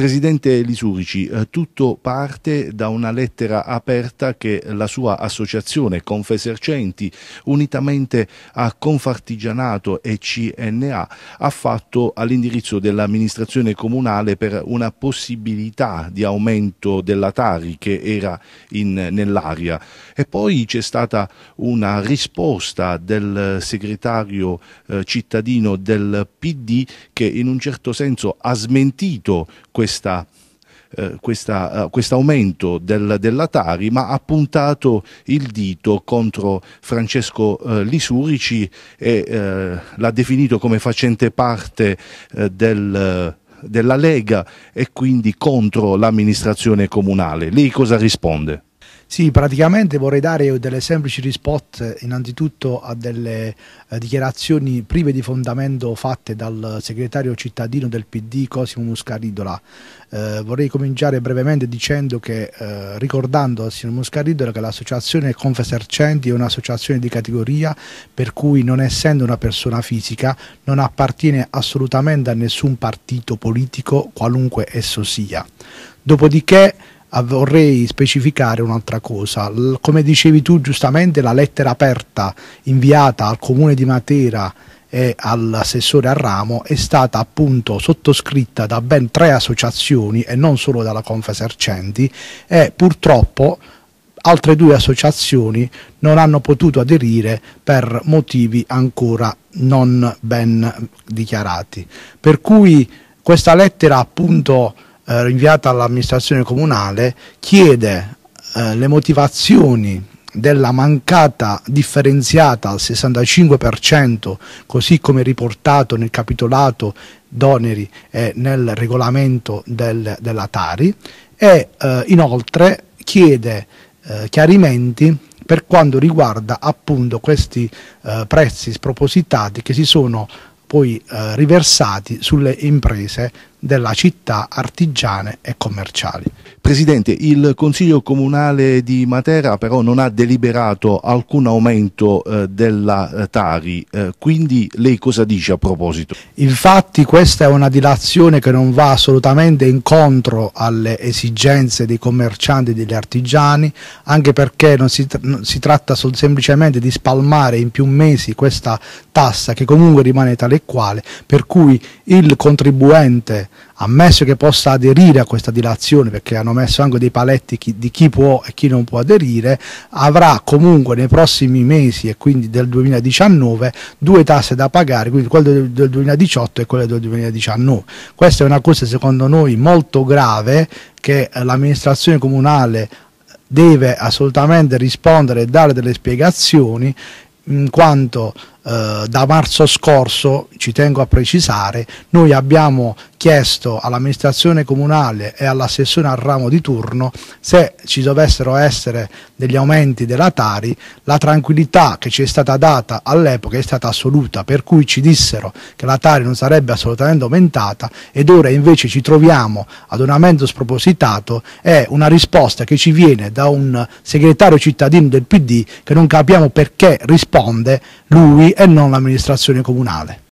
Presidente Lisurici, eh, tutto parte da una lettera aperta che la sua associazione Confesercenti, unitamente a Confartigianato e CNA, ha fatto all'indirizzo dell'amministrazione comunale per una possibilità di aumento della Tari che era nell'aria. E poi c'è stata una risposta del segretario eh, cittadino del PD che in un certo senso ha smentito questa questa eh, questa, uh, questo aumento del, della Tari, ma ha puntato il dito contro Francesco uh, Lisurici e uh, l'ha definito come facente parte del, della Lega e quindi contro l'amministrazione comunale. Lei cosa risponde? Sì, praticamente vorrei dare delle semplici risposte innanzitutto a delle eh, dichiarazioni prive di fondamento fatte dal segretario cittadino del PD Cosimo Muscaridola. Eh, vorrei cominciare brevemente dicendo che, eh, ricordando al signor Muscaridola che l'associazione Confesercenti è un'associazione di categoria per cui non essendo una persona fisica non appartiene assolutamente a nessun partito politico qualunque esso sia. Dopodiché vorrei specificare un'altra cosa. come dicevi tu giustamente, la lettera aperta inviata al comune di Matera e all'assessore al ramo è stata appunto sottoscritta da ben tre associazioni e non solo dalla Confesercenti e purtroppo altre due associazioni non hanno potuto aderire per motivi ancora non ben dichiarati. Per cui questa lettera appunto eh, inviata all'amministrazione comunale chiede eh, le motivazioni della mancata differenziata al 65%, così come riportato nel capitolato d'oneri e nel regolamento del, della Tari, e eh, inoltre chiede eh, chiarimenti per quanto riguarda appunto questi eh, prezzi spropositati che si sono poi eh, riversati sulle imprese della città artigiane e commerciali. Presidente, il Consiglio Comunale di Matera però non ha deliberato alcun aumento eh, della eh, Tari, eh, quindi lei cosa dice a proposito? Infatti questa è una dilazione che non va assolutamente incontro alle esigenze dei commercianti e degli artigiani, anche perché non si, non si tratta semplicemente di spalmare in più mesi questa tassa che comunque rimane tale e quale, per cui il contribuente ammesso che possa aderire a questa dilazione, perché hanno messo anche dei paletti chi, di chi può e chi non può aderire, avrà comunque nei prossimi mesi e quindi del 2019 due tasse da pagare, quindi quelle del, 2018 e quelle del 2019. Questa è una cosa secondo noi molto grave che l'amministrazione comunale deve assolutamente rispondere e dare delle spiegazioni in quanto eh, da marzo scorso, ci tengo a precisare, noi abbiamo chiesto all'amministrazione comunale e all'assessore al ramo di turno se ci dovessero essere degli aumenti della Tari, la tranquillità che ci è stata data all'epoca è stata assoluta, per cui ci dissero che la Tari non sarebbe assolutamente aumentata ed ora invece ci troviamo ad un aumento spropositato è una risposta che ci viene da un segretario cittadino del PD che non capiamo perché risponde lui e non l'amministrazione comunale.